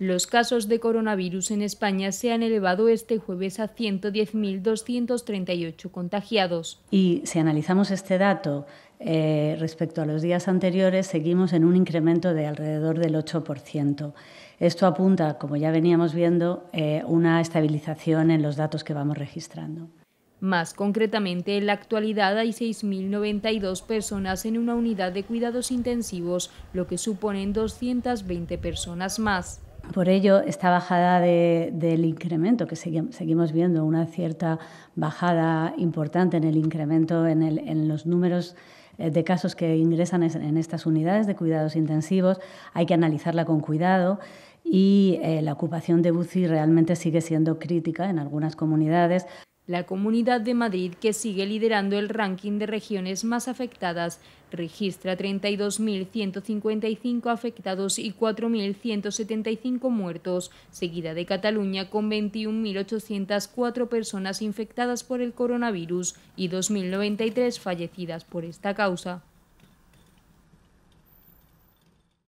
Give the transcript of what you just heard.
Los casos de coronavirus en España se han elevado este jueves a 110.238 contagiados. Y si analizamos este dato eh, respecto a los días anteriores, seguimos en un incremento de alrededor del 8%. Esto apunta, como ya veníamos viendo, a eh, una estabilización en los datos que vamos registrando. Más concretamente, en la actualidad hay 6.092 personas en una unidad de cuidados intensivos, lo que suponen 220 personas más. Por ello, esta bajada del incremento, que seguimos viendo una cierta bajada importante en el incremento en, los números eh, de casos que ingresan en estas unidades de cuidados intensivos, hay que analizarla con cuidado y eh, la ocupación de UCI realmente sigue siendo crítica en algunas comunidades la Comunidad de Madrid, que sigue liderando el ranking de regiones más afectadas, registra 32.155 afectados y 4.175 muertos, seguida de Cataluña con 21.804 personas infectadas por el coronavirus y 2.093 fallecidas por esta causa.